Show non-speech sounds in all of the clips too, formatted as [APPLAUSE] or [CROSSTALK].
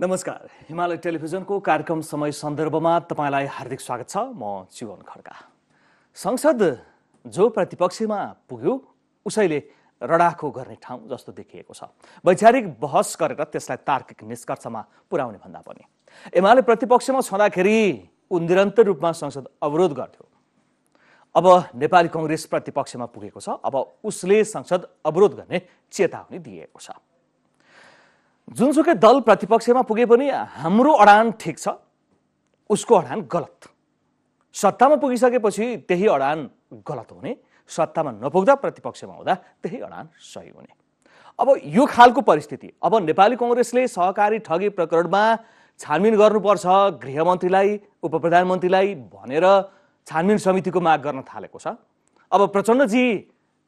नमस्कार हिमालय टेलिभिजनको कार्यक्रम समय सन्दर्भमा तपाईँलाई हार्दिक स्वागत छ म चिवन खड्का संसद जो प्रतिपक्षमा पुग्यो उसैले रडाखो गर्ने ठाउँ जस्तो देखिएको छ वैचारिक बहस गरेर त्यसलाई तार्किक निष्कर्षमा पुर्याउने भन्दा पनि एमाले प्रतिपक्षमा छँदाखेरि ऊ निरन्तर रूपमा संसद अवरोध गर्थ्यो अब नेपाली कङ्ग्रेस प्रतिपक्षमा पुगेको छ अब उसले संसद अवरोध गर्ने चेतावनी दिएको छ जुनसुकै दल प्रतिपक्षमा पुगे पनि हाम्रो अडान ठिक छ उसको अडान गलत सत्तामा पुगिसकेपछि त्यही अडान गलत हुने सत्तामा नपुग्दा प्रतिपक्षमा हुँदा त्यही अडान सही हुने अब यो खालको परिस्थिति अब नेपाली कङ्ग्रेसले सहकारी ठगी प्रकरणमा छानबिन गर्नुपर्छ गृहमन्त्रीलाई उप प्रधानमन्त्रीलाई भनेर छानबिन समितिको माग गर्न थालेको छ अब प्रचण्डजी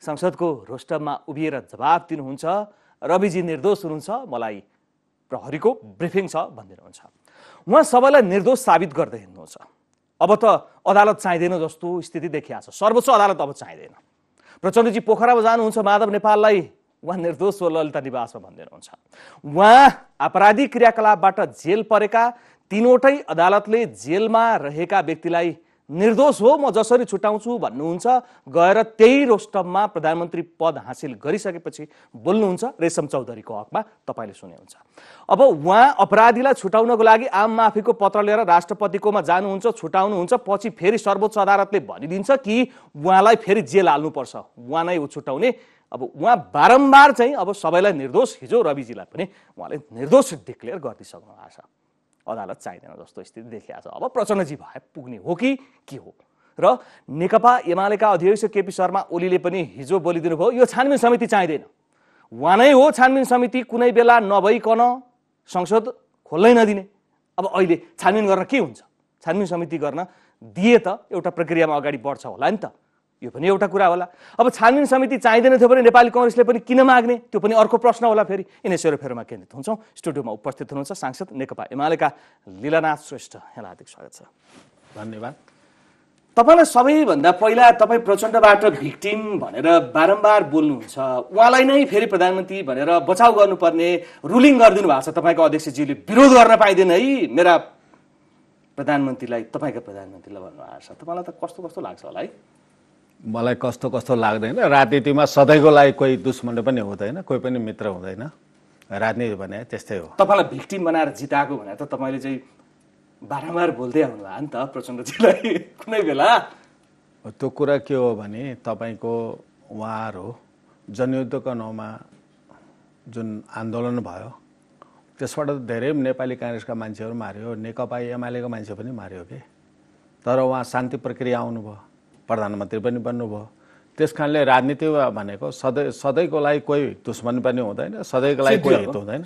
संसदको रोस्टममा उभिएर जवाब दिनुहुन्छ रविजी निर्दोष हुनुहुन्छ मलाई प्रहरीको ब्रिफिङ छ भनिदिनुहुन्छ उहाँ सबैलाई निर्दोष साबित गर्दै हिँड्नुहुन्छ अब त अदालत चाहिँदैन जस्तो स्थिति देखिया छ सर्वोच्च अदालत अब चाहिँदैन प्रचण्डजी पोखरामा जानुहुन्छ माधव नेपाललाई उहाँ निर्दोष हो ललिता निवासमा भनिदिनुहुन्छ उहाँ आपराधिक क्रियाकलापबाट जेल परेका तिनवटै अदालतले जेलमा रहेका व्यक्तिलाई निर्दोष हो म जसरी छुट्याउँछु भन्नुहुन्छ गएर त्यही रोस्टममा प्रधानमन्त्री पद हासिल गरिसकेपछि बोल्नुहुन्छ रेशम चौधरीको हकमा तपाईँले सुन्नुहुन्छ अब उहाँ अपराधीलाई छुटाउनको लागि आम माफीको पत्र लिएर राष्ट्रपतिकोमा जानुहुन्छ छुटाउनुहुन्छ पछि फेरि सर्वोच्च अदालतले भनिदिन्छ कि उहाँलाई फेरि जेल हाल्नुपर्छ उहाँ नै छुटाउने अब उहाँ बारम्बार चाहिँ अब सबैलाई निर्दोष हिजो रविजीलाई पनि उहाँले निर्दोष डिक्लेयर गरिदिइसक्नु भएको अदालत चाहिँदैन जस्तो स्थिति देखिया छ अब प्रचण्डजी भए पुग्ने हो कि के हो र नेकपा एमालेका अध्यक्ष केपी शर्मा ओलीले पनि हिजो बोलिदिनु भयो यो छानबिन समिति चाहिँदैन उहाँ नै हो छानबिन समिति कुनै बेला नभइकन संसद खोल्नै नदिने अब अहिले छानबिन गर्न के हुन्छ छानबिन समिति गर्न दिए त एउटा प्रक्रियामा अगाडि बढ्छ होला नि त यो पनि एउटा कुरा होला अब छानबिन समिति चाहिँदैन थियो भने नेपाली कङ्ग्रेसले पनि किन माग्ने त्यो पनि अर्को प्रश्न होला फेरि यिनै सेरोफेरोमा केन्द्रित हुन्छौँ स्टुडियोमा उपस्थित हुनुहुन्छ सांसद नेकपा एमालेका लीलानाथ श्रेष्ठ यहाँलाई हार्दिक स्वागत छ धन्यवाद तपाईँलाई सबैभन्दा पहिला तपाईँ प्रचण्डबाट भिक्टिम भनेर बारम्बार बोल्नुहुन्छ उहाँलाई नै फेरि प्रधानमन्त्री भनेर बचाउ गर्नुपर्ने रुलिङ गरिदिनु भएको छ तपाईँको अध्यक्षजीले विरोध गर्न पाइँदैन है मेरा प्रधानमन्त्रीलाई तपाईँको प्रधानमन्त्रीलाई भन्नुभएको छ तपाईँलाई त कस्तो कस्तो लाग्छ होला है मलाई कस्तो कस्तो लाग्दैन राजनीतिमा सधैँको लागि कोही दुश्मन पनि हुँदैन कोही पनि मित्र हुँदैन राजनीति भने त्यस्तै हो तपाईँलाई भिक्टिम बनाएर जिताएको भने त तपाईँले चाहिँ बारम्बार बोल्दै आउनुभयो नि त प्रचण्डजीलाई [LAUGHS] कुनै बेला त्यो कुरा के हो भने तपाईँको उहाँहरू जनयुद्धको नाउँमा जुन आन्दोलन भयो त्यसबाट धेरै नेपाली काङ्ग्रेसका मान्छेहरू माऱ्यो नेकपा एमालेको मान्छे पनि माऱ्यो कि तर उहाँ शान्ति प्रक्रिया आउनुभयो प्रधानमन्त्री पनि बन्नुभयो त्यस कारणले राजनीति भनेको सधैँ सधैँको लागि कोही दुश्मन पनि हुँदैन सधैँको लागि कोही हित हुँदैन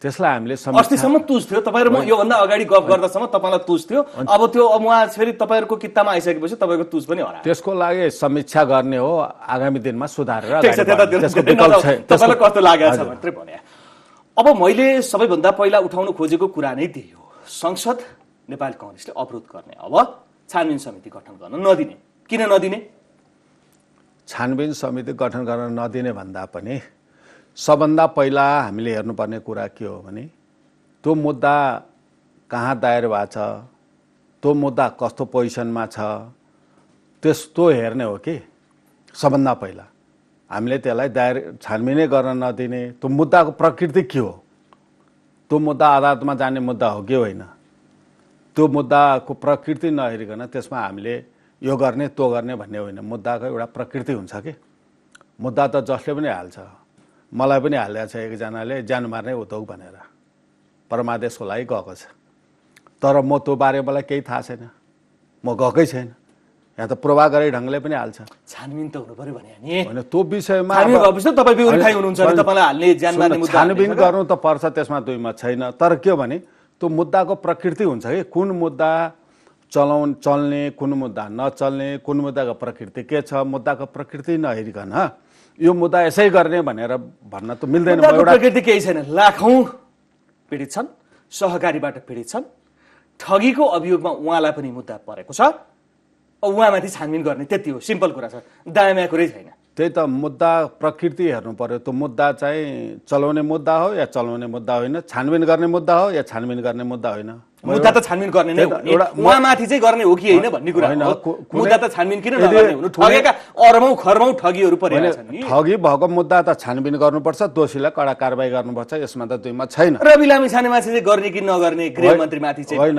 त्यसलाई हामीले अस्तिसम्म तुज थियो तपाईँहरू म योभन्दा अगाडि गफ गर्दासम्म तपाईँलाई तुज थियो अब त्यो उहाँ फेरि तपाईँहरूको किताबमा आइसकेपछि तपाईँको तुज पनि होला त्यसको लागि समीक्षा गर्ने हो आगामी दिनमा सुधार कस्तो लागेको छ मात्रै भने अब मैले सबैभन्दा पहिला उठाउनु खोजेको कुरा नै त्यही हो संसद नेपाली कङ्ग्रेसले अवरोध गर्ने अब छानबिन समिति गठन गर्न नदिने किन नदिने छानबिन समिति गठन गर्न नदिने भन्दा पनि सबभन्दा पहिला हामीले हेर्नुपर्ने कुरा के हो भने त्यो मुद्दा कहाँ दायर भएको छ त्यो मुद्दा कस्तो पोजिसनमा छ त्यस्तो हेर्ने हो कि सबभन्दा पहिला हामीले त्यसलाई दायर छानबिनै गर्न नदिने त्यो मुद्दाको प्रकृति के हो त्यो मुद्दा अदालतमा जाने मुद्दा हो कि होइन त्यो मुद्दाको प्रकृति नहेरिकन त्यसमा हामीले यो गर्ने त्यो गर्ने भन्ने होइन मुद्दाको एउटा प्रकृति हुन्छ कि मुद्दा त जसले पनि हाल्छ मलाई पनि हालिरहेको छ एकजनाले ज्यान मार्ने उद्योग भनेर परमादेशको लागि गएको छ तर म त्यो बारे मलाई केही थाहा छैन म गएकै छैन यहाँ त पूर्वागारी ढङ्गले पनि हाल्छ छानबिन त हुनु पर्यो भने नि त्यो विषयमा छानबिन गर्नु त पर्छ त्यसमा दुईमा छैन तर के भने त्यो मुद्दाको प्रकृति हुन्छ कि कुन मुद्दा चलाउ चल्ने कुन मुद्दा नचल्ने कुन मुद्दाको प्रकृति के छ मुद्दाको प्रकृति नहेरिकन यो मुद्दा यसै गर्ने भनेर भन्न त मिल्दैन प्रकृति केही छैन लाखौँ पीडित छन् सहकारीबाट पीडित छन् ठगीको अभियोगमा उहाँलाई पनि मुद्दा परेको छ उहाँमाथि छानबिन गर्ने त्यति हो सिम्पल कुरा छ दायाँ कुरै छैन त्यही त मुद्दा प्रकृति हेर्नु पऱ्यो त्यो मुद्दा चाहिँ चलाउने मुद्दा हो या चलाउने मुद्दा होइन छानबिन गर्ने मुद्दा हो या छानबिन गर्ने मुद्दा होइन मुद्दा त छानबिन गर्ने नै हो माथि चाहिँ गर्ने हो कि होइन भन्ने कुरा मुद्दा त छानबिन किन हुनु ठगेका अरबौँ खरबौँ ठगीहरू परेका छन् ठगी भएको मुद्दा त छानबिन गर्नुपर्छ दोषीलाई कडा कारवाही गर्नुपर्छ यसमा त दुईमा छैन रवि लामी छानेमाथि चाहिँ गर्ने कि नगर्ने गृहमन्त्रीमाथि चाहिँ होइन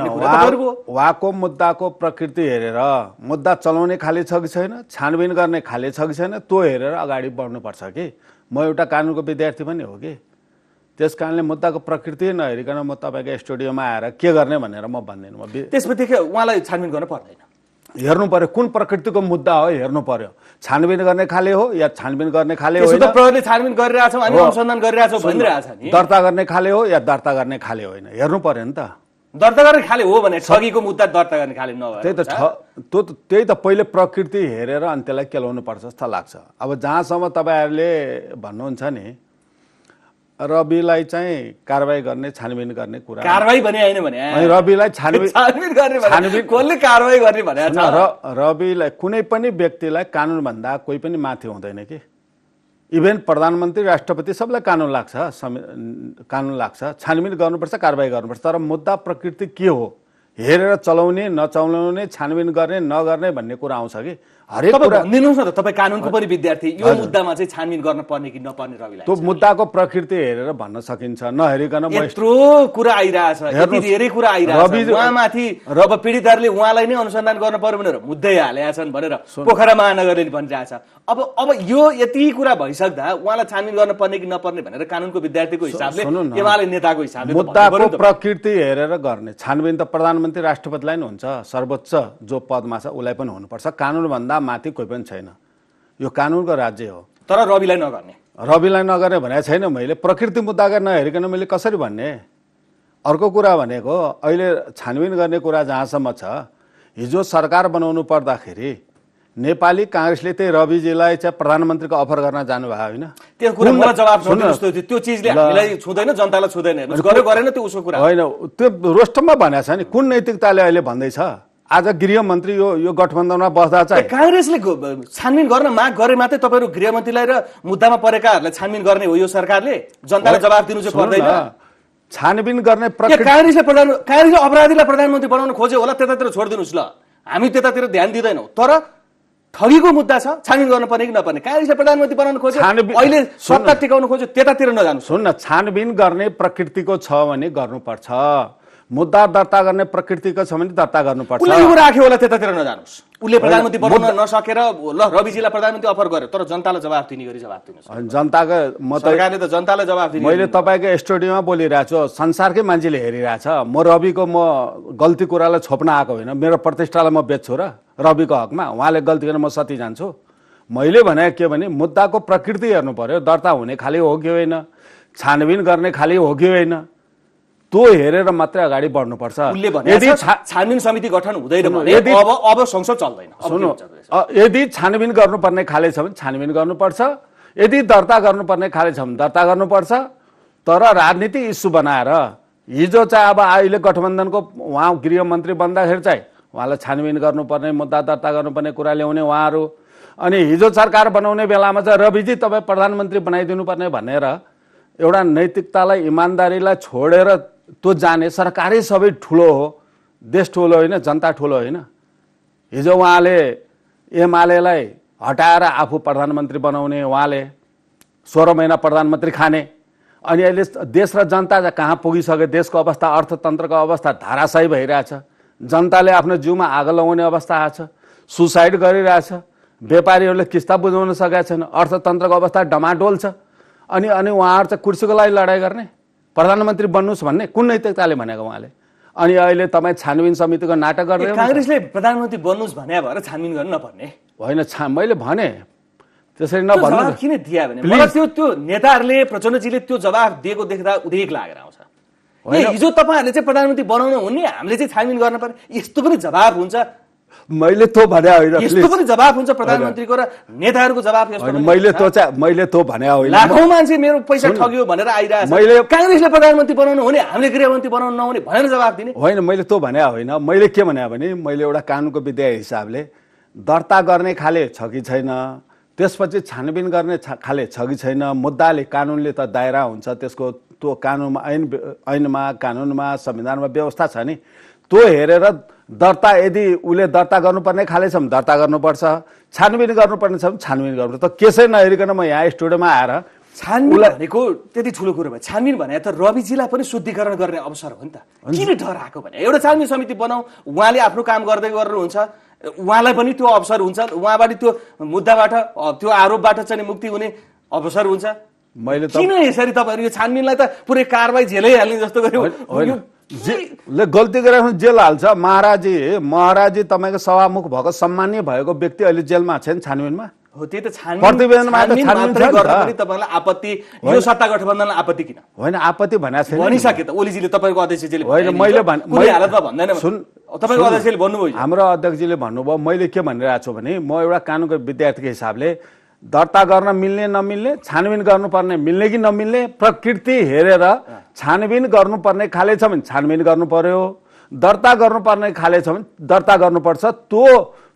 उहाँको मुद्दाको प्रकृति हेरेर मुद्दा चलाउने खाले छ कि छैन छानबिन गर्ने खाले छ कि छैन त्यो हेरेर अगाडि बढ्नुपर्छ कि म एउटा कानुनको विद्यार्थी पनि हो कि त्यस कारणले मुद्दाको प्रकृति नहेरिकन म तपाईँको स्टुडियोमा आएर के गर्ने भनेर म भन्दिनँ म त्यसपछि उहाँलाई छानबिन गर्नु पर्दैन हेर्नु पर्यो कुन प्रकृतिको मुद्दा हो हेर्नु पर्यो छानबिन गर्ने खाले हो या छानबिन गर्ने खाले हो छानबिन गरिरहेछौँ अनुसन्धान गरिरहेछौँ भनिरहेछ दर्ता गर्ने खाले हो या दर्ता गर्ने खाले होइन हेर्नु पर्यो नि त दर्ता गर्ने खाले हो भने ठगीको मुद्दा दर्ता गर्ने खाले नभए त्यही त त्यो त त्यही त पहिले प्रकृति हेरेर अनि त्यसलाई केलाउनु पर्छ जस्तो लाग्छ अब जहाँसम्म तपाईँहरूले भन्नुहुन्छ नि रविलाई चाहिँ कारवाही गर्ने छानबिन गर्ने कुरा कारवाही भने होइन भने रविलाई छानबिन गर्ने छानबिन कसले कारवाही गर्ने भने रविलाई कुनै पनि व्यक्तिलाई कानुनभन्दा कोही पनि माथि हुँदैन कि इभेन प्रधानमन्त्री राष्ट्रपति सबलाई कानुन लाग्छ कानुन लाग्छ छानबिन गर्नुपर्छ कारवाही गर्नुपर्छ तर मुद्दा प्रकृति के हो हेरेर चलाउने नचलाउने छानबिन गर्ने नगर्ने भन्ने कुरा आउँछ कि हरेक कुरा भनिदिनुहोस् न त तपाईँ कानुनको पनि विद्यार्थी यो मुद्दामा चाहिँ छानबिन गर्न पर्ने कि नपर्ने रविलाई त्यो मुद्दाको प्रकृति हेरेर भन्न सकिन्छ नहेरिकन यत्रो कुरा आइरहेछ यति धेरै कुरा आइरहेछ उहाँमाथि अब पीडितहरूले उहाँलाई नै अनुसन्धान गर्नु पर्यो भनेर मुद्दै हालेका छन् भनेर पोखरा महानगरले भनिरहेछ अब अब यो यति कुरा भइसक्दा उहाँलाई छानबिन गर्न पर्ने कि नपर्ने भनेर कानुनको विद्यार्थीको हिसाबले एमाले नेताको हिसाबले मुद्दाको प्रकृति हेरेर गर्ने छानबिन त प्रधानमन्त्री राष्ट्रपतिलाई नै हुन्छ सर्वोच्च जो पदमा छ उसलाई पनि हुनुपर्छ कानुनभन्दा माथि कोही पनि छैन यो कानुनको राज्य हो तर रविलाई नगर्ने रविलाई नगर्ने भनेको छैन मैले प्रकृति मुद्दाका नहेरिकन मैले कसरी भन्ने अर्को कुरा भनेको अहिले छानबिन गर्ने कुरा जहाँसम्म छ हिजो सरकार बनाउनु पर्दाखेरि नेपाली काङ्ग्रेसले त्यही रविजीलाई चाहिँ प्रधानमन्त्रीको अफर गर्न जानुभयो होइन त्यो कुरा जवाब त्यो चिजले छुँदैन जनतालाई छुँदैन गरेन त्यो उसको कुरा होइन त्यो रोस्टममा भनेको छ नि कुन नैतिकताले अहिले भन्दैछ आज गृहमन्त्री यो यो गठबन्धनमा बस्दा चाहिँ काङ्ग्रेसले छानबिन गर्न माग गरे मात्रै तपाईँहरू गृहमन्त्रीलाई र मुद्दामा परेकाहरूलाई छानबिन गर्ने हो यो सरकारले जनतालाई जवाब दिनु चाहिँ पर्दैन छानबिन गर्ने काङ्ग्रेसले प्रधान काङ्ग्रेसले अपराधीलाई प्रधानमन्त्री बनाउन खोज्यो होला त्यतातिर छोडिदिनुहोस् ल हामी त्यतातिर ध्यान दिँदैनौँ तर ठगीको मुद्दा छ छानबिन गर्न पर्ने कि नपर्ने काङ्ग्रेसले प्रधानमन्त्री बनाउन खोज्यो अहिले सत्ता टिकाउन खोज्यो त्यतातिर नजानु सुन्न छानबिन गर्ने प्रकृतिको छ भने गर्नुपर्छ मुद्दा दर्ता गर्ने प्रकृतिको छ भने दर्ता गर्नुपर्छ उसले कुरा राख्यो होला त्यतातिर नजानुस् उसले प्रधानमन्त्री बन्न नसकेर ल रविजीलाई प्रधानमन्त्री अफर गर्यो तर जनतालाई जवाफ दिने गरी जवाफ दिनुहोस् जनताको म सरकारले त जनतालाई जवाफ दिने मैले तपाईँको स्टुडियोमा बोलिरहेको छु संसारकै मान्छेले हेरिरहेछ म रविको म गल्ती कुरालाई छोप्न आएको होइन मेरो प्रतिष्ठालाई म बेच्छु र रविको हकमा उहाँले गल्ती गरेर म सती जान्छु मैले भने के भने मुद्दाको प्रकृति हेर्नु पर्यो दर्ता हुने खालि हो कि होइन छानबिन गर्ने खालि हो कि होइन त्यो हेरेर मात्रै अगाडि बढ्नुपर्छ यदि छानबिन समिति गठन हुँदैन यदि अब अब संसद चल्दैन सुन्नु यदि छानबिन गर्नुपर्ने खाले छ भने छानबिन गर्नुपर्छ यदि दर्ता गर्नुपर्ने खाले छ भने दर्ता गर्नुपर्छ तर राजनीति इस्यु बनाएर हिजो चाहिँ अब अहिले गठबन्धनको उहाँ गृहमन्त्री बन्दाखेरि चाहिँ उहाँलाई छानबिन गर्नुपर्ने मुद्दा दर्ता गर्नुपर्ने कुरा ल्याउने उहाँहरू अनि हिजो सरकार बनाउने बेलामा चाहिँ रविजी तपाईँ प्रधानमन्त्री बनाइदिनु पर्ने भनेर एउटा नैतिकतालाई इमान्दारीलाई छोडेर त्यो जाने सरकारै सबै ठुलो हो देश ठुलो होइन जनता ठुलो होइन हिजो उहाँले एमालेलाई हटाएर आफू प्रधानमन्त्री बनाउने उहाँले सोह्र महिना प्रधानमन्त्री खाने अनि अहिले देश र जनता कहाँ पुगिसक्यो देशको अवस्था अर्थतन्त्रको अवस्था धाराशाही भइरहेछ जनताले आफ्नो जिउमा आगो लगाउने अवस्था छ सुसाइड गरिरहेछ व्यापारीहरूले किस्ता बुझाउन सकेका छैन अर्थतन्त्रको अवस्था डमाडोल छ अनि अनि उहाँहरू चाहिँ कुर्सीको लागि लडाइँ गर्ने प्रधानमन्त्री बन्नुहोस् भन्ने कुन नैतिकताले भनेको उहाँले अनि अहिले तपाईँ छानबिन समितिको नाटक गर्दै काङ्ग्रेसले प्रधानमन्त्री बन्नुहोस् भने भएर छानबिन गर्नु नपर्ने होइन छा मैले भने त्यसरी नभन्नु किन दिया भने त्यो त्यो नेताहरूले प्रचण्डजीले त्यो जवाफ दिएको देख्दा उदेक लागेर आउँछ हिजो तपाईँहरूले चाहिँ प्रधानमन्त्री बनाउनु हुने हामीले चाहिँ छानबिन गर्न पर्ने यस्तो पनि जवाब हुन्छ मैले तँ भने होइन यस्तो पनि जवाब हुन्छ प्रधानमन्त्रीको र नेताहरूको जवाब मैले तँ चाहिँ मैले तँ भने होइन लाखौँ मान्छे मेरो पैसा ठग्यो भनेर आइरहेको मैले काङ्ग्रेसले प्रधानमन्त्री बनाउनु हुने हामीले गृहमन्त्री बनाउनु नहुने भनेर जवाब दिने होइन मैले तँ भने होइन मैले के भने भने मैले एउटा कानुनको विद्या हिसाबले दर्ता गर्ने खाले छ कि छैन त्यसपछि छानबिन गर्ने खाले छ कि छैन मुद्दाले कानुनले त दायरा हुन्छ त्यसको त्यो कानुनमा ऐन ऐनमा कानुनमा संविधानमा व्यवस्था छ नि त्यो हेरेर दर्ता यदि उसले दर्ता गर्नुपर्ने खाले छ भने दर्ता गर्नुपर्छ छानबिन गर्नुपर्ने छ भने छानबिन गर्नुपर्छ त केसै नहेरिकन म यहाँ स्टुडियोमा आएर छानबिन भनेको त्यति ठुलो कुरो भयो छानबिन भने त रविजीलाई पनि शुद्धिकरण गर्ने अवसर हो नि त किन डर आएको भने एउटा छानबिन समिति बनाऊ उहाँले आफ्नो काम गर्दै गर्नुहुन्छ उहाँलाई पनि त्यो अवसर हुन्छ उहाँबाट त्यो मुद्दाबाट त्यो आरोपबाट चाहिँ मुक्ति हुने अवसर हुन्छ मैले किन यसरी तपाईँहरू यो छानबिनलाई त पुरै कारवाही हाल्ने जस्तो गर्यो जेले गल्ती गरेर जेल हाल्छ महाराजी महाराजी तपाईँको सभामुख भएको सम्मान्य भएको व्यक्ति अहिले जेलमा छैन छानबिनमा हो त्यही त तपाईँलाई आपत्ति यो सत्ता गठबन्धनलाई आपत्ति किन होइन आपत्ति भनेको छैन भनिसके त ओलीजीले तपाईँको अध्यक्षजीले होइन मैले हालतमा भन्दैन सुन तपाईँको अध्यक्षले भन्नुभयो हाम्रो अध्यक्षजीले भन्नुभयो मैले के भनिरहेको छु भने म एउटा कानुनको विद्यार्थीको हिसाबले दर्ता गर्न मिल्ने नमिल्ने छानबिन गर्नुपर्ने मिल्ने कि नमिल्ने प्रकृति हेरेर छानबिन गर्नुपर्ने खाले छ भने छानबिन गर्नु पर्यो दर्ता गर्नुपर्ने खाले छ भने दर्ता गर्नुपर्छ त्यो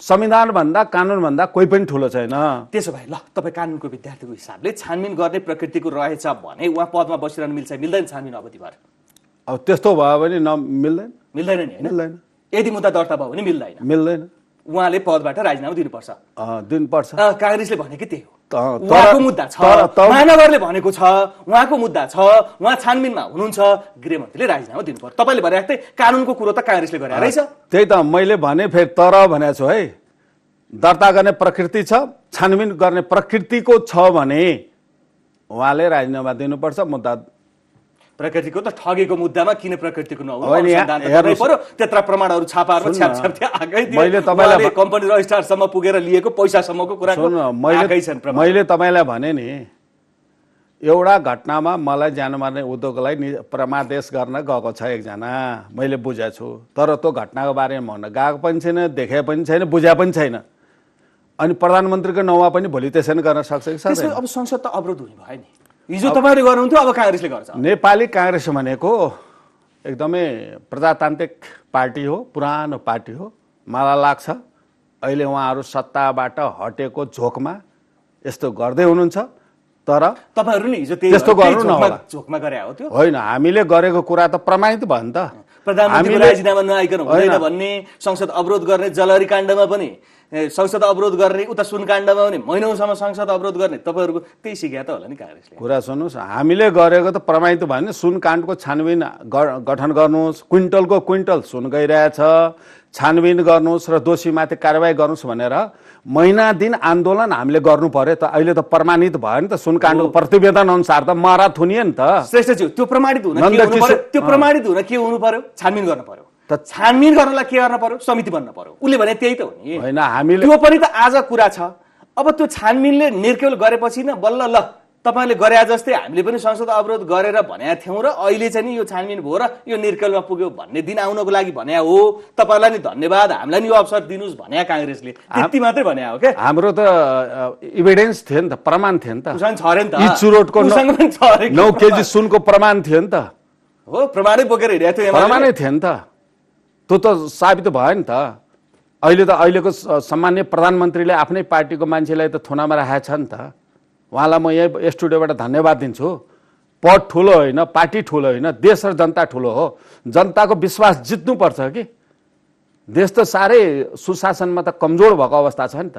संविधानभन्दा कानुनभन्दा कोही पनि ठुलो छैन त्यसो भए ल तपाईँ कानुनको विद्यार्थीको हिसाबले छानबिन गर्ने प्रकृतिको रहेछ भने उहाँ पदमा बसिरहनु मिल्छ मिल्दैन छानबिन अवधिभर अब त्यस्तो भयो भने नमिल्दैन मिल्दैन नि मिल्दैन यदि मुद्दा दर्ता भयो भने मिल्दैन मिल्दैन उहाँले पदबाट राजीनामा दिनुपर्छ दिनुपर्छ काङ्ग्रेसले भनेकै त्यही हो उहाँको मुद्दा छ महानगरले भनेको छ उहाँको मुद्दा छ उहाँ छानबिनमा हुनुहुन्छ गृहमन्त्रीले राजीनामा दिनुपर्छ तपाईँले भने जस्तै कानुनको कुरो त काङ्ग्रेसले गरेर रहेछ त्यही त मैले भने फेरि तर भनेको छु है दर्ता गर्ने प्रकृति छ छानबिन गर्ने प्रकृतिको छ भने उहाँले राजीनामा दिनुपर्छ मुद्दा प्रकृतिको त ठगेको मुद्दामा किन प्रकृतिको नहुनु त्यत्र प्रमाणहरू छापाहरूमा कम्पनी रजिस्टारसम्म पुगेर लिएको पैसासम्मको कुरा मैले तपाईँलाई भने नि एउटा घटनामा मलाई ज्यान मार्ने उद्योगलाई प्रमादेश गर्न गएको छ एकजना मैले बुझेको छु तर त्यो घटनाको बारेमा भन्न गएको पनि छैन देखे पनि छैन बुझे पनि छैन अनि प्रधानमन्त्रीको नौमा पनि भोलि त्यसरी गर्न सक्छ कि अब संसद त अवरोध हुने भयो नि हिजो तपाईँले गर्नुहुन्थ्यो अब काङ्ग्रेसले गर्छ नेपाली काङ्ग्रेस भनेको एकदमै प्रजातान्त्रिक पार्टी हो पुरानो पार्टी हो मलाई लाग्छ अहिले उहाँहरू सत्ताबाट हटेको झोकमा यस्तो गर्दै हुनुहुन्छ तर तपाईँहरू नि हिजो त्यस्तो गर्नु न हो त्यो होइन हामीले गरेको कुरा त प्रमाणित भयो नि त प्रधानमन्त्रीको राजीनामा नआइकन हुँदैन भन्ने संसद अवरोध गर्ने जलहरी काण्डमा पनि संसद अवरोध गर्ने उता सुन काण्डमा पनि महिनौसम्म संसद अवरोध गर्ने तपाईँहरूको त्यही सिक्या त होला नि काङ्ग्रेसले कुरा सुन्नुहोस् हामीले गरेको त प्रमाणित भयो सुन काण्डको छानबिन गठन गर्नुहोस् क्विन्टलको क्विन्टल सुन गइरहेछ छानबिन गर्नुहोस् र दोषीमाथि कारवाही गर्नुहोस् भनेर महिना दिन आन्दोलन हामीले गर्नु पर्यो त अहिले त प्रमाणित भयो नि त सुनकाण्डको प्रतिवेदन अनुसार त मरा थुनियो नि त श्रेष्ठज्यू त्यो प्रमाणित हुन त्यो प्रमाणित हुन के हुनु पर्यो छानबिन गर्नु पर्यो त छानबिन गर्नलाई के गर्नु पर्यो समिति बन्न पर्यो उसले भने त्यही त हो नि होइन हामीले त्यो पनि त आज कुरा छ अब त्यो छानबिनले निर्केवल गरेपछि न बल्ल ल तपाईँले गरे जस्तै हामीले पनि संसद अवरोध गरेर भनेका थियौँ र अहिले चाहिँ नि यो छानबिन भयो र यो निर्कलमा पुग्यो भन्ने दिन आउनको लागि भन्या हो तपाईँलाई नि धन्यवाद हामीलाई नि यो अवसर दिनुहोस् भने काङ्ग्रेसले त्यति मात्रै भन्या हो क्या हाम्रो त इभिडेन्स थियो नि त प्रमाण थियो नि त नि त नौ केजी सुनको प्रमाण थियो नि त हो प्रमाणै बोकेर हिँडेको थियो प्रमाणै थियो नि त त्यो त साबित भयो नि त अहिले त अहिलेको सामान्य प्रधानमन्त्रीले आफ्नै पार्टीको मान्छेलाई त थुनामा राखेको छ नि त उहाँलाई म यही स्टुडियोबाट धन्यवाद दिन्छु पद ठुलो होइन पार्टी ठुलो होइन देश र जनता ठुलो हो जनताको विश्वास जित्नुपर्छ कि देश त साह्रै सुशासनमा त कमजोर भएको अवस्था छ नि त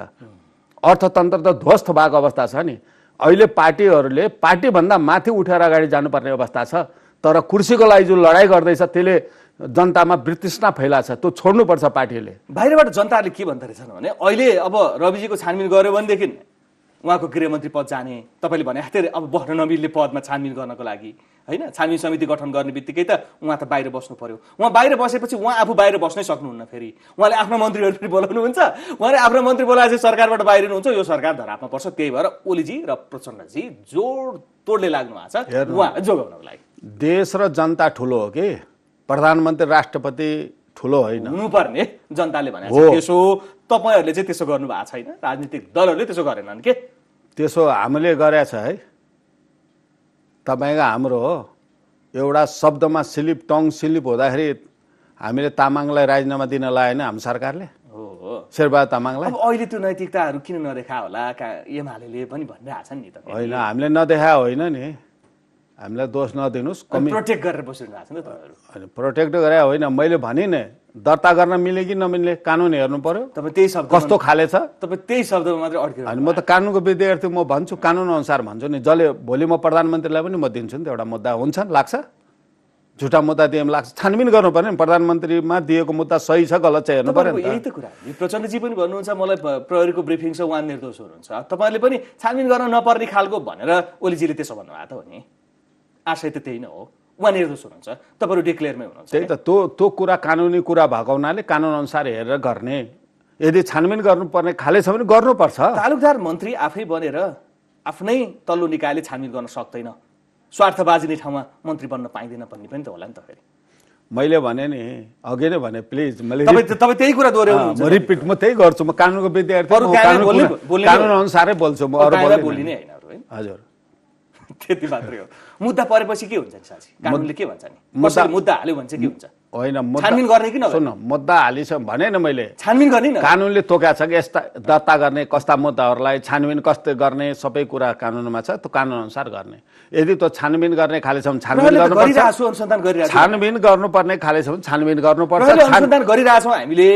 अर्थतन्त्र त ध्वस्त भएको अवस्था छ नि अहिले पार्टीहरूले पार्टीभन्दा माथि उठेर अगाडि जानुपर्ने अवस्था छ तर कुर्सीको लागि जो लडाइँ गर्दैछ त्यसले जनतामा वितृष्णा फैलाएको छ त्यो छोड्नुपर्छ पार्टीले बाहिरबाट जनताहरूले के भन्दो रहेछन् भने अहिले अब रविजीको छानबिन गऱ्यो भनेदेखि उहाँको गृहमन्त्री पद जाने तपाईँले भने धेरै अब बस्न नमिल्ने पदमा छानबिन गर्नको लागि होइन छानबिन समिति गठन गर्ने बित्तिकै त उहाँ त बाहिर बस्नु पऱ्यो उहाँ बाहिर बसेपछि उहाँ आफू बाहिर बस्नै सक्नुहुन्न फेरि उहाँले आफ्नो मन्त्रीहरू पनि बोलाउनुहुन्छ उहाँले आफ्नो मन्त्री बोलाएर चाहिँ सरकारबाट बाहिरिनुहुन्छ यो सरकार धरापमा पर्छ त्यही भएर ओलीजी र प्रचण्डजी जोड तोडले लाग्नु भएको छ उहाँ जोगाउनको लागि देश र जनता ठुलो हो कि प्रधानमन्त्री राष्ट्रपति ठुलो होइन हुनुपर्ने जनताले भने त्यसो तपाईँहरूले चाहिँ त्यसो गर्नु भएको छैन राजनीतिक दलहरूले त्यसो गरेनन् के त्यसो हामीले गरेछ है तपाईँको हाम्रो हो एउटा शब्दमा स्लिप टङ स्लिप हुँदाखेरि हामीले तामाङलाई राजीनामा दिन लाएन हाम्रो सरकारले हो हो शेरबा तामाङलाई अहिले त्यो नैतिकताहरू किन नदेखा होला एमाले पनि भनिरहेको छ नि त होइन हामीले नदेखा होइन नि हामीलाई दोष नदिनुहोस् कमी प्रोटेक्ट गरेर बसिरहेको छ नि प्रोटेक्ट गरे होइन मैले भने नि दर्ता गर्न मिले कि नमिल्ने कानुन हेर्नु पर्यो तपाईँ त्यही शब्द कस्तो खाले छ तपाईँ त्यही शब्दमा मात्रै अड्किनु अनि म त कानुनको विद्यार्थी म भन्छु कानुन अनुसार भन्छु नि जसले भोलि म प्रधानमन्त्रीलाई पनि म दिन्छु नि त एउटा मुद्दा हुन्छ लाग्छ झुटा मुद्दा दिएम लाग्छ छानबिन गर्नु पर्यो नि प्रधानमन्त्रीमा दिएको मुद्दा सही छ गलत छ हेर्नु पर्यो यही त कुरा प्रचण्डजी पनि भन्नुहुन्छ मलाई प्रहरीको ब्रिफिङ छ उहाँ निर्दोष हुनुहुन्छ तपाईँहरूले पनि छानबिन गर्न नपर्ने खालको भनेर ओलीजीले त्यसो भन्नुभएको त हो नि आशय त त्यही नै हो उहाँ निर्दोष हुनुहुन्छ तपाईँहरू डिक्लेयरमै हुनुहुन्छ त्यही त त्यो त्यो कुरा कानुनी कुरा भएको हुनाले कानुनअनुसार हेरेर गर्ने यदि छानबिन गर्नुपर्ने खाले छ भने गर्नुपर्छ तालुकदार मन्त्री आफै बनेर आफ्नै तल्लो निकायले छानबिन गर्न सक्दैन स्वार्थ बाजिने ठाउँमा मन्त्री बन्न पाइँदैन भन्ने पनि त होला नि त फेरि मैले भने नि अघि नै भने प्लिज मैले तपाईँ त्यही कुरा म रिपिट म त्यही गर्छु म कानुनको विद्यार्थी कानुन अनुसारै बोल्छु म अरू बोलिने होइन हजुर त्यति मात्रै हो मुद्दा परेपछि के हुन्छ नि साँच्ची कानुनले के भन्छ नि मुद्दा हाल्यो भने चाहिँ के हुन्छ होइन छानबिन गर्ने कि सुन मुद्दा हालिसक्यो भनेन मैले छानबिन गर्ने कानुनले तोक्या छ कि यस्ता दर्ता गर्ने कस्ता मुद्दाहरूलाई छानबिन कस्तो गर्ने सबै कुरा कानुनमा छ त्यो कानुन अनुसार गर्ने यदि त्यो छानबिन गर्ने खालेसम्म छानबिन गर्नुपर्छ छानबिन गर्नुपर्ने खालेसम्म छानबिन गर्नुपर्छ अनुसन्धान गरिरहेछौँ हामीले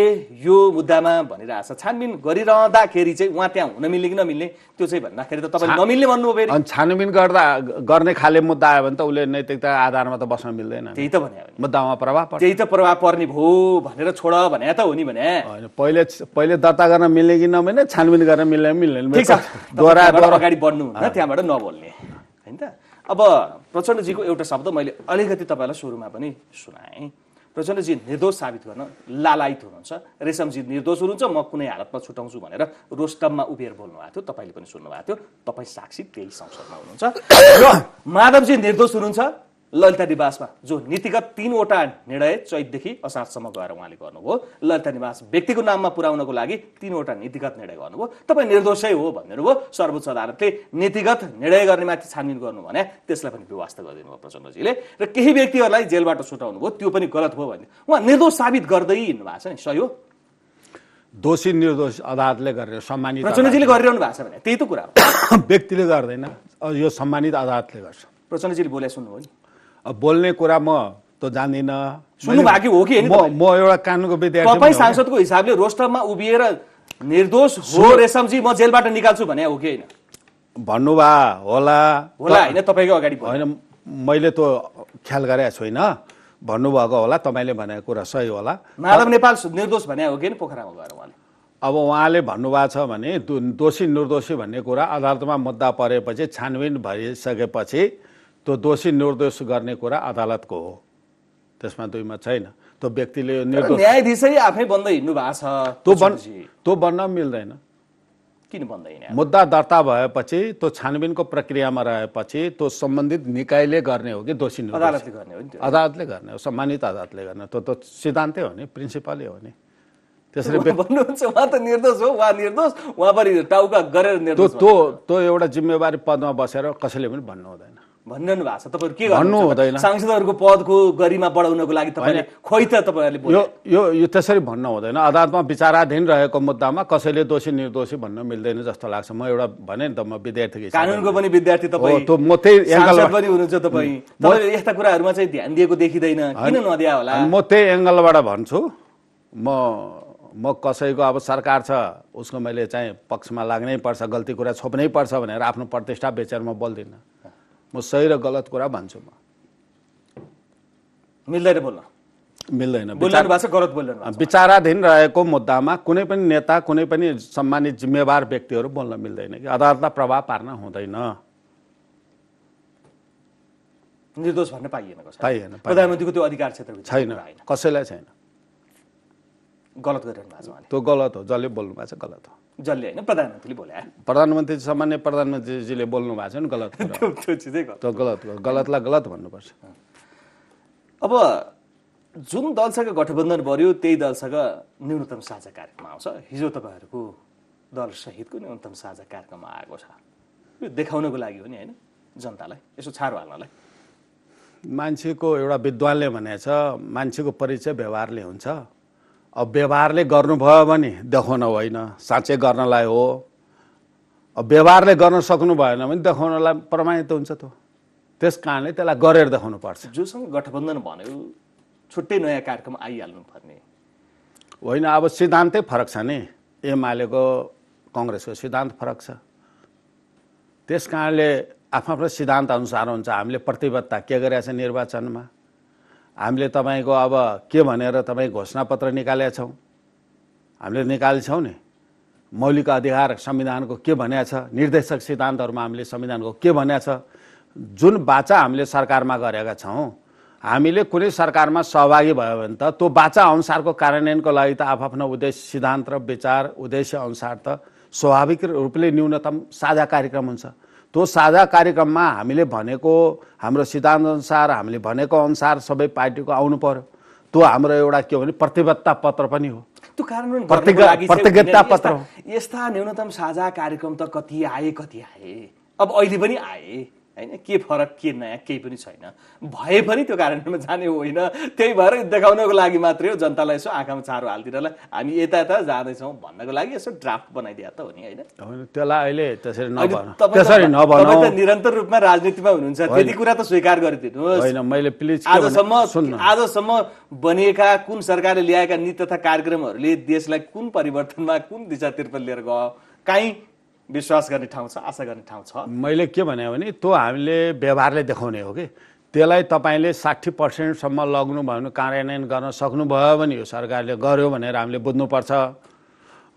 यो मुद्दामा भनिरहेछ छ छानबिन गरिरहँदाखेरि चाहिँ उहाँ त्यहाँ हुन मिल्ने कि नमिल्ने त्यो चाहिँ भन्दाखेरि त तपाईँ नमिल्ने भन्नुभयो अनि छानबिन गर्दा गर्ने खाले मुद्दा आयो भने त उसले नैतिकता आधारमा त बस्न मिल्दैन त्यही त भने मुद्दामा प्रभाव पर्छ त्यही त प्रभाव पर्ने भयो भनेर छोड भने त हो नि भने पहिले पहिले दर्ता गर्न मिल्ने कि नमिल्ने छानबिन गर्न मिल्ने मिल्ने अगाडि बढ्नु हुन्छ त्यहाँबाट नबोल्ने होइन त अब प्रचण्डजीको एउटा शब्द मैले अलिकति तपाईँलाई सुरुमा पनि सुनाएँ प्रचण्डजी निर्दोष साबित गर्न लालायित हुनुहुन्छ रेशमजी निर्दोष हुनुहुन्छ म कुनै हालतमा छुटाउँछु भनेर रोस्टममा उभिएर बोल्नु भएको थियो तपाईँले पनि सुन्नुभएको थियो तपाईँ साक्षी त्यही संसदमा हुनुहुन्छ र माधवजी निर्दोष हुनुहुन्छ ललिता निवासमा जो नीतिगत तिनवटा निर्णय चैतदेखि असारसम्म गएर उहाँले गर्नुभयो ललिता निवास व्यक्तिको नाममा पुर्याउनको लागि तिनवटा नीतिगत निर्णय गर्नुभयो तपाईँ निर्दोषै हो भनिदिनुभयो सर्वोच्च अदालतले नीतिगत निर्णय गर्नेमाथि छानबिन गर्नु भने त्यसलाई पनि व्यवस्था गरिदिनु भयो प्रचण्डजीले र केही व्यक्तिहरूलाई जेलबाट छुटाउनु भयो त्यो पनि गलत भयो भने उहाँ निर्दोष साबित गर्दै हिँड्नु भएको छ नि सही हो दोषी निर्दोष अदालतले गरेर सम्मानित प्रचण्डजीले गरिरहनु भएको छ भने त्यही त कुरा हो [COUGHS] व्यक्तिले गर्दैन यो सम्मानित अदालतले गर्छ प्रचण्डजीले बोले सुन्नुभयो नि बोल्ने कुरा म त जान्दिनँ सुन्नु बाँकी हो कि म एउटा कानुनको विद्यार्थी तपाईँ सांसदको हिसाबले रोस्टरमा उभिएर निर्दोष हो रेशमजी म जेलबाट निकाल्छु भने हो कि होइन भन्नुभयो होला होला होइन तपाईँको अगाडि होइन मैले त ख्याल गरेको छुइनँ भन्नुभएको होला तपाईँले भनेको कुरा सही होला माधव नेपाल निर्दोष भने हो कि पोखरामा गएर उहाँले अब उहाँले भन्नुभएको छ भने दोषी निर्दोषी भन्ने कुरा अदालतमा मुद्दा परेपछि छानबिन भइसकेपछि त्यो दोषी निर्दोष गर्ने कुरा अदालतको हो त्यसमा दुईमा छैन त्यो व्यक्तिले निर्दोष न्यायाधीशै आफै बन्दै हिँड्नु भएको छ त्यो बन् त्यो बन्न मिल्दैन किन बन्दैन मुद्दा दर्ता भएपछि त्यो छानबिनको प्रक्रियामा रहेपछि त्यो सम्बन्धित निकायले गर्ने हो कि दोषी अदालतले गर्ने हो अदालतले गर्ने हो सम्मानित अदालतले गर्ने त्यो त सिद्धान्तै हो नि प्रिन्सिपलै हो नि त्यसरी भन्नुहुन्छ उहाँ त निर्दोष हो उहाँ निर्दोष उहाँ पनि टाउका गरेर त्यो त्यो एउटा जिम्मेवारी पदमा बसेर कसैले पनि भन्नु हुँदैन भनिरहनु भएको छ तपाईँहरू के भन्नु हुँदैन सांसदहरूको पदको गरिमा बढाउनको लागि तपाईँले खोइ त तपाईँहरूले यो यो यो त्यसरी भन्न हुँदैन अदालतमा विचाराधीन रहेको मुद्दामा कसैले दोषी निर्दोषी भन्न मिल्दैन जस्तो लाग्छ म एउटा भने नि त म विद्यार्थी कानुनको पनि विद्यार्थी तपाईँ म त्यही पनि हुनुहुन्छ तपाईँ तपाईँले यस्ता कुराहरूमा चाहिँ ध्यान दिएको देखिँदैन किन नदिया होला म त्यही एङ्गलबाट भन्छु म म कसैको अब सरकार छ उसको मैले चाहिँ पक्षमा लाग्नै पर्छ गल्ती कुरा छोप्नै पर्छ भनेर आफ्नो प्रतिष्ठा बेचेर म बोल्दिनँ म सही र गलत कुरा भन्छु म मिल्दैन बोल्न मिल्दैन विचाराधीन रहेको मुद्दामा कुनै पनि नेता कुनै पनि सम्मानित जिम्मेवार व्यक्तिहरू बोल्न मिल्दैन कि अदालतलाई प्रभाव पार्न हुँदैन निर्दोष भन्न पाइएन पाइएन प्रधानमन्त्रीको त्यो अधिकार क्षेत्र छैन कसैलाई छैन गलत गरिरहनु भएको छ त्यो गलत हो जसले बोल्नु भएको छ गलत हो जसले होइन प्रधानमन्त्रीले बोले प्रधानमन्त्री सामान्य प्रधानमन्त्रीजीले बोल्नु भएको छ नि गलत त्यो चिजै गलत गलतलाई गलत भन्नुपर्छ अब जुन दलसँग गठबन्धन बढ्यो त्यही दलसँग न्यूनतम साझा कार्यक्रम आउँछ हिजो तपाईँहरूको दलसहितको न्यूनतम साझा कार्यक्रम आएको छ यो देखाउनको लागि हो नि होइन जनतालाई यसो छारो हाल्नलाई मान्छेको एउटा विद्वानले भनेछ मान्छेको परिचय व्यवहारले हुन्छ अब व्यवहारले गर्नुभयो भने देखाउन होइन साँच्चै गर्नलाई हो अब व्यवहारले गर्न सक्नु भएन भने देखाउनलाई प्रमाणित हुन्छ त्यो त्यस कारणले त्यसलाई गरेर देखाउनु पर्छ जोसँग गठबन्धन भन्यो छुट्टै नयाँ कार्यक्रम आइहाल्नु पर्ने होइन अब सिद्धान्तै फरक छ नि एमालेको कङ्ग्रेसको सिद्धान्त फरक छ त्यस कारणले आफ्नो आफ्नो सिद्धान्त अनुसार हुन्छ हामीले प्रतिबद्धता के गरेका छ निर्वाचनमा हामीले तपाईँको अब के भनेर तपाईँ घोषणापत्र छौँ हामीले निकाल्छौँ नि मौलिक अधिकार संविधानको के भनिएको छ निर्देशक सिद्धान्तहरूमा हामीले संविधानको के भनिएको छ जुन बाचा हामीले सरकारमा गरेका छौँ हामीले कुनै सरकारमा सहभागी भयो भने त त्यो बाचा अनुसारको कार्यान्वयनको लागि त आफआफ्नो उद्देश्य सिद्धान्त र विचार उद्देश्य अनुसार त स्वाभाविक रूपले न्यूनतम साझा कार्यक्रम हुन्छ त्यो साझा कार्यक्रममा हामीले भनेको हाम्रो सिद्धान्त अनुसार हामीले भनेको अनुसार सबै पार्टीको आउनु पर्यो त्यो हाम्रो एउटा के भने प्रतिबद्धता पत्र पनि हो प्रतिबद्धता पत्र हो यस्ता न्यूनतम साझा कार्यक्रम त कति आए कति आए अब अहिले पनि आए होइन के फरक के नयाँ केही पनि छैन भए पनि त्यो कार्यान्वयनमा जाने होइन त्यही भएर देखाउनको लागि मात्रै हो जनतालाई यसो आँखामा चारो हालिदिनलाई हामी यता यता जाँदैछौँ भन्नको लागि यसो ड्राफ्ट बनाइदिया त हो नि होइन त्यसलाई अहिले त्यसरी तपाईँ त निरन्तर रूपमा राजनीतिमा हुनुहुन्छ त्यति कुरा त स्वीकार गरिदिनुहोस् आजसम्म आजसम्म बनिएका कुन सरकारले ल्याएका नीति तथा कार्यक्रमहरूले देशलाई कुन परिवर्तनमा कुन दिशातिर्फ लिएर गयो काहीँ विश्वास गर्ने ठाउँ छ आशा गर्ने ठाउँ छ मैले के भने त्यो हामीले व्यवहारले देखाउने हो कि त्यसलाई तपाईँले साठी पर्सेन्टसम्म लग्नु भयो भने कार्यान्वयन गर्न सक्नुभयो भने यो सरकारले गर्यो भनेर हामीले बुझ्नुपर्छ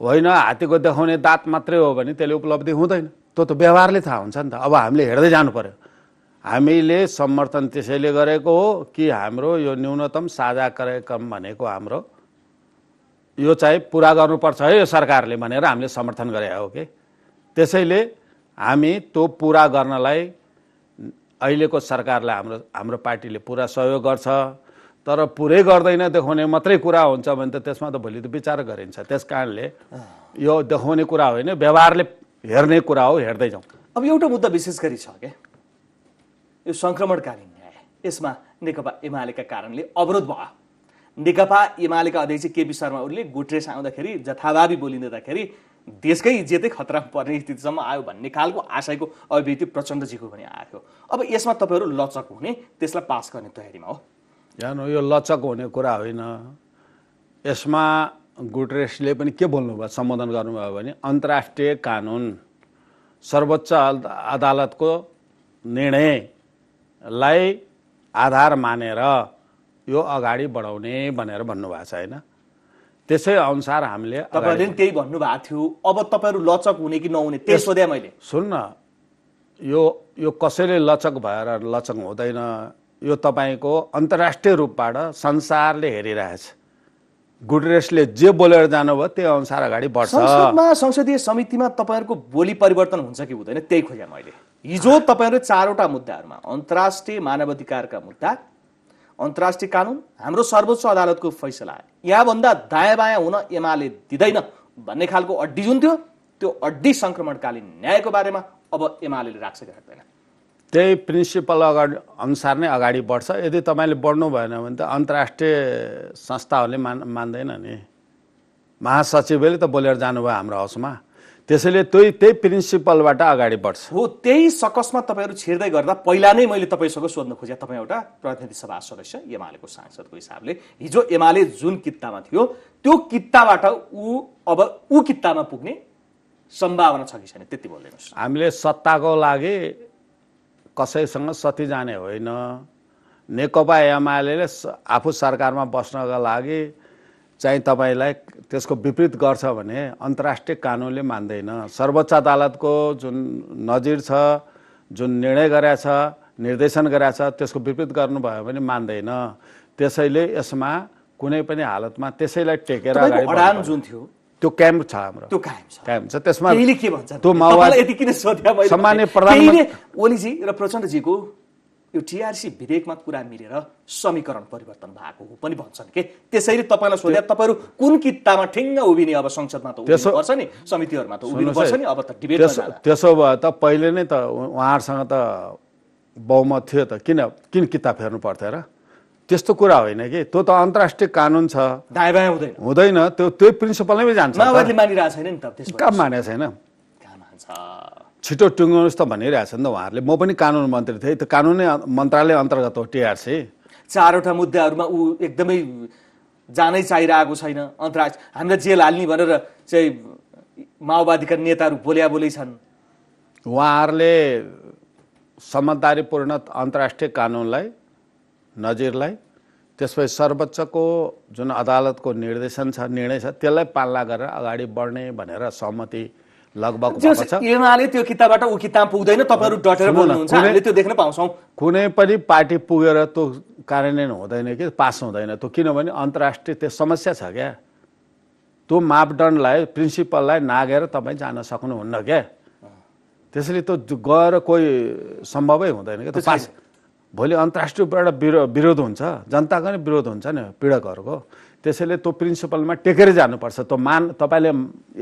होइन हात्तीको देखाउने दाँत मात्रै हो भने त्यसले उपलब्धि हुँदैन त्यो त व्यवहारले थाहा हुन्छ नि त अब हामीले हेर्दै जानु पऱ्यो हामीले समर्थन त्यसैले गरेको हो कि हाम्रो यो न्यूनतम साझा कार्यक्रम भनेको हाम्रो यो चाहिँ पुरा गर्नुपर्छ है यो सरकारले भनेर हामीले समर्थन गरे हो कि त्यसैले हामी त्यो पुरा गर्नलाई अहिलेको सरकारलाई हाम्रो हाम्रो पार्टीले पुरा सहयोग गर्छ तर पुरै गर्दैन देखाउने मात्रै कुरा हुन्छ भने त त्यसमा त भोलि त विचार गरिन्छ त्यस कारणले यो देखाउने कुरा होइन व्यवहारले हेर्ने कुरा हो हेर्दै जाउँ अब एउटा मुद्दा विशेष गरी छ क्या यो सङ्क्रमणकालीन न्याय यसमा नेकपा एमालेका कारणले अवरोध भयो नेकपा एमालेका अध्यक्ष केपी शर्मा ओलीले गुट्रेस आउँदाखेरि जथाभावी बोलिँदाखेरि देशकै इज्जतै खतरामा पर्ने स्थितिसम्म आयो भन्ने खालको आशयको अभिव्यक्ति प्रचण्डजीको पनि आएको अब यसमा तपाईँहरू लचक हुने त्यसलाई पास गर्ने तयारीमा हो जानु यो लचक हुने कुरा होइन यसमा गुटरेसले पनि के बोल्नुभयो सम्बोधन गर्नुभयो भने अन्तर्राष्ट्रिय कानुन सर्वोच्च अदालतको निर्णयलाई आधार मानेर यो अगाडि बढाउने भनेर भन्नुभएको छ होइन त्यसै अनुसार हामीले तपाईँले त्यही भन्नुभएको थियो अब तपाईँहरू लचक हुने कि नहुने त्यही सोधेँ मैले सुन्न यो यो कसैले लचक भएर लचक हुँदैन यो तपाईँको अन्तर्राष्ट्रिय रूपबाट संसारले हेरिरहेछ गुडरेसले जे बोलेर जानुभयो त्यही अनुसार अगाडि बढ्छ संसदीय समितिमा तपाईँहरूको बोली परिवर्तन हुन्छ कि हुँदैन त्यही खोजेँ मैले हिजो तपाईँहरू चारवटा मुद्दाहरूमा अन्तर्राष्ट्रिय मानवाधिकारका मुद्दा अन्तर्राष्ट्रिय कानुन हाम्रो सर्वोच्च अदालतको फैसला यहाँभन्दा दायाँ बायाँ हुन एमाले दिँदैन भन्ने खालको अड्डी जुन थियो त्यो अड्डी सङ्क्रमणकालीन न्यायको बारेमा अब एमाले राख्छ कि राख्दैन त्यही प्रिन्सिपल अगाडि अनुसार नै अगाडि बढ्छ यदि तपाईँले बढ्नु भएन भने त अन्तर्राष्ट्रिय संस्थाहरूले मान मान्दैन नि महासचिवले त बोलेर जानुभयो हाम्रो हाउसमा त्यसैले त्यही त्यही प्रिन्सिपलबाट अगाडि बढ्छ हो त्यही सकसमा तपाईँहरू छिर्दै गर्दा पहिला नै मैले तपाईँसँग सोध्न खोजेँ तपाईँ एउटा प्रतिनिधि सभा सदस्य एमालेको सांसदको हिसाबले हिजो एमाले जुन कित्तामा थियो त्यो कित्ताबाट ऊ अब ऊ कित्तामा पुग्ने सम्भावना छ कि छैन त्यति बोलिदिनुहोस् हामीले सत्ताको लागि कसैसँग सती जाने होइन नेकपा एमाले आफू सरकारमा बस्नका लागि चाहिँ तपाईँलाई त्यसको विपरीत गर्छ भने अन्तर्राष्ट्रिय कानुनले मान्दैन सर्वोच्च अदालतको जुन नजिर छ जुन निर्णय गरेका छ निर्देशन गरेका छ त्यसको विपरीत गर्नुभयो भने मान्दैन त्यसैले यसमा कुनै पनि हालतमा त्यसैलाई टेकेर अडान जुन थियो त्यो क्याम्प छ हाम्रो त्यो कायम छ त्यसमा के भन्छ त्यो माओवादी किन सामान्य प्रधान ओलीजी र प्रचण्डजीको यो टिआरसी विधेयकमा कुरा मिलेर समीकरण परिवर्तन भएको हो पनि भन्छन् के त्यसैले तपाईँलाई सोध्या तपाईँहरू कुन किताबमा ठिङ्ग उभिने अब संसदमा त उभिनुपर्छ नि समितिहरूमा त उभिनुपर्छ नि अब त डिबेट त्यसो भए त पहिले नै त उहाँहरूसँग त बहुमत थियो त किन किन किताब फेर्नु पर्थ्यो र त्यस्तो कुरा होइन कि त्यो त अन्तर्राष्ट्रिय कानुन छ हुँदैन हुँदैन त्यो त्यो नै जान्छ मानिरहेको छैन नि त कहाँ मानेको छैन छिटो टुङ्गाउनुहोस् त भनिरहेछ नि त उहाँहरूले म पनि कानुन मन्त्री थिएँ त्यो कानुनै मन्त्रालय अन्तर्गत हो टिआरसी चारवटा मुद्दाहरूमा ऊ एकदमै जानै चाहिरहेको छैन अन्तर्राष्ट्र हामीलाई जेल हाल्ने भनेर चाहिँ माओवादीका नेताहरू बोल्या छन् उहाँहरूले समझदारीपूर्ण अन्तर्राष्ट्रिय कानुनलाई नजिरलाई त्यसपछि सर्वोच्चको जुन अदालतको निर्देशन छ निर्णय छ त्यसलाई पालना गरेर अगाडि बढ्ने भनेर सहमति लगभग त्यो किताबबाट ऊ पुग्दैन तपाईँहरू डटेर बोल्नुहुन्छ हामीले त्यो देख्न पाउँछौँ कुनै पनि पार्टी पुगेर त्यो कार्यान्वयन हुँदैन कि पास हुँदैन त्यो किनभने अन्तर्राष्ट्रिय त्यो समस्या छ क्या त्यो मापदण्डलाई प्रिन्सिपललाई नागेर तपाईँ जान सक्नुहुन्न क्या त्यसैले त्यो गएर कोही सम्भवै हुँदैन कि त्यो पास भोलि अन्तर्राष्ट्रियबाट विरोध हुन्छ जनताको नै विरोध हुन्छ नि पीडकहरूको त्यसैले त्यो प्रिन्सिपलमा टेकेर जानुपर्छ त्यो मान तपाईँले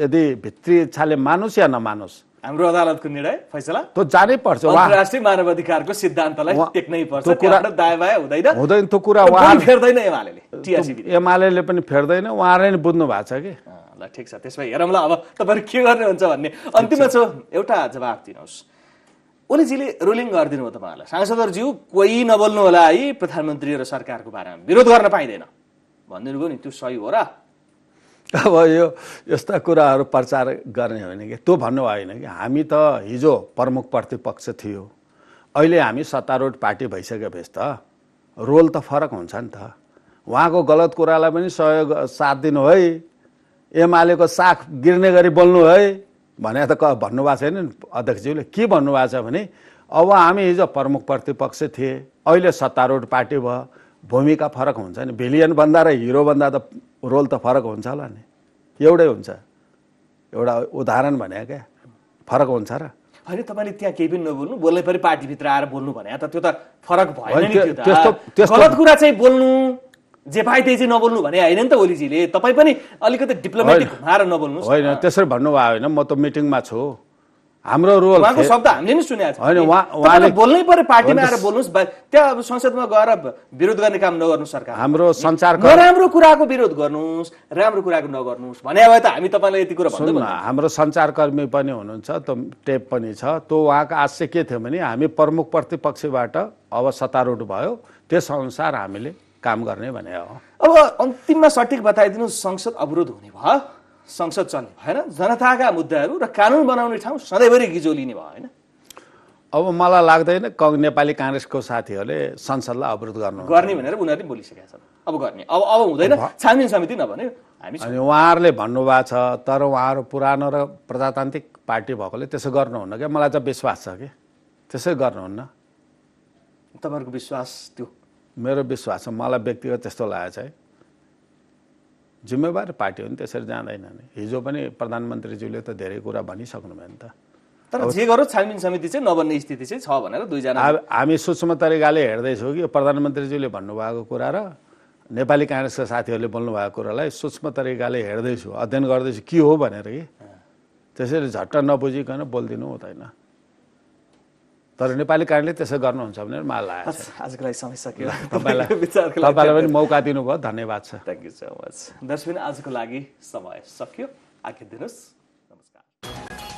यदि भित्री इच्छाले मानोस् या नमानोस् हाम्रो अदालतको निर्णय फैसला त्यो जानै पर्छ अन्तर्राष्ट्रिय अधिकारको सिद्धान्तलाई टेक्नै पर्छ हुँदैन हुँदैन त्यो कुरा उहाँ फेर्दैन एमाले एमाले पनि फेर्दैन उहाँले नै बुझ्नु भएको छ कि ल ठिक छ त्यसमा हेरौँला अब तपाईँहरू के गर्नुहुन्छ भन्ने अन्तिममा छ एउटा जवाब दिनुहोस् ओलीजीले रुलिङ गरिदिनु हो तपाईँहरूलाई सांसदहरूज्यू ज्यू कोही नबोल्नु होला है प्रधानमन्त्री र सरकारको बारेमा विरोध गर्न पाइँदैन भनिदिनुभयो नि त्यो सही हो र [LAUGHS] अब यो यस्ता कुराहरू प्रचार गर्ने होइन कि त्यो भन्नु होइन कि हामी त हिजो प्रमुख प्रतिपक्ष थियो अहिले हामी सत्तारूढ पार्टी भइसकेपछि त रोल त फरक हुन्छ नि त उहाँको गलत कुरालाई पनि सहयोग साथ दिनु है एमालेको साख गिर्ने गरी बोल्नु है भनेर त क भन्नुभएको छैन नि अध्यक्षज्यूले के भन्नुभएको छ भने अब हामी हिजो प्रमुख प्रतिपक्ष थिए अहिले सत्तारूढ पार्टी भयो भूमिका फरक हुन्छ नि भिलियन भन्दा र हिरो भन्दा त रोल त फरक हुन्छ होला नि एउटै हुन्छ एउटा उदाहरण भने क्या फरक हुन्छ र होइन तपाईँले त्यहाँ केही पनि नबोल्नु बोल्दै पनि पार्टीभित्र आएर बोल्नु भने त त्यो त फरक भयो नि त्यो गलत कुरा चाहिँ बोल्नु जे पाए त्यही चाहिँ नबोल्नु भने होइन नि त ओलीजीले तपाईँ पनि अलिकति डिप्लोमेटिक भएर नबोल्नु होइन त्यसरी भन्नुभयो होइन म त मिटिङमा छु हाम्रो रोल शब्द हामीले नै सुनेको छ बोल्नै पर्यो पार्टीमा आएर बोल्नुहोस् त्यहाँ अब संसदमा गएर विरोध गर्ने काम नगर्नु सरकार हाम्रो संसार नराम्रो कुराको विरोध गर्नुहोस् राम्रो कुराको नगर्नुहोस् भने भए त हामी तपाईँलाई यति कुरा हाम्रो सञ्चारकर्मी पनि हुनुहुन्छ त्यो टेप पनि छ त्यो उहाँको आशय के थियो भने हामी प्रमुख प्रतिपक्षबाट अब सत्तारूढ भयो त्यस अनुसार हामीले काम गर्ने भने हो अब अन्तिममा सठिक बताइदिनु संसद अवरोध हुने भयो संसद चल्ने होइन जनताका मुद्दाहरू र कानुन बनाउने ठाउँ सधैँभरि गिजोलिने भयो होइन अब मलाई लाग्दैन क नेपाली काङ्ग्रेसको साथीहरूले संसदलाई अवरोध गर्नु गर्ने भनेर उनीहरूले बोलिसकेका छन् अब गर्ने अब अब हुँदैन छानबिन समिति नभने हामी उहाँहरूले भन्नुभएको छ तर उहाँहरू पुरानो र प्रजातान्त्रिक पार्टी भएकोले त्यसो गर्नुहुन्न क्या मलाई त विश्वास छ कि त्यसै गर्नुहुन्न तपाईँहरूको विश्वास त्यो मेरो विश्वास छ मलाई व्यक्तिगत त्यस्तो लागेको छ है जिम्मेवार पार्टी हो नि त्यसरी जाँदैन नि हिजो पनि प्रधानमन्त्रीज्यूले त धेरै कुरा भनिसक्नुभयो नि त तर जे गरौँ छानबिन समिति चाहिँ नबन्ने स्थिति चाहिँ छ भनेर दुईजना हामी सूक्ष्म तरिकाले हेर्दैछौँ कि प्रधानमन्त्रीज्यूले भन्नुभएको कुरा र नेपाली काङ्ग्रेसका साथीहरूले बोल्नुभएको कुरालाई सूक्ष्म तरिकाले हेर्दैछु अध्ययन गर्दैछु के हो भनेर कि त्यसरी झट्ट नबुझिकन बोलिदिनु हुँदैन तर नेपाली कारणले त्यसो गर्नुहुन्छ भने मलाई लाग्छ आजको लागि समय सकियो [LAUGHS] तपाईँलाई पनि मौका दिनुभयो धन्यवाद छ थ्याङ्क यू सो मच दर्शबिन आजको लागि समय सकियो आखिर दिनुहोस् नमस्कार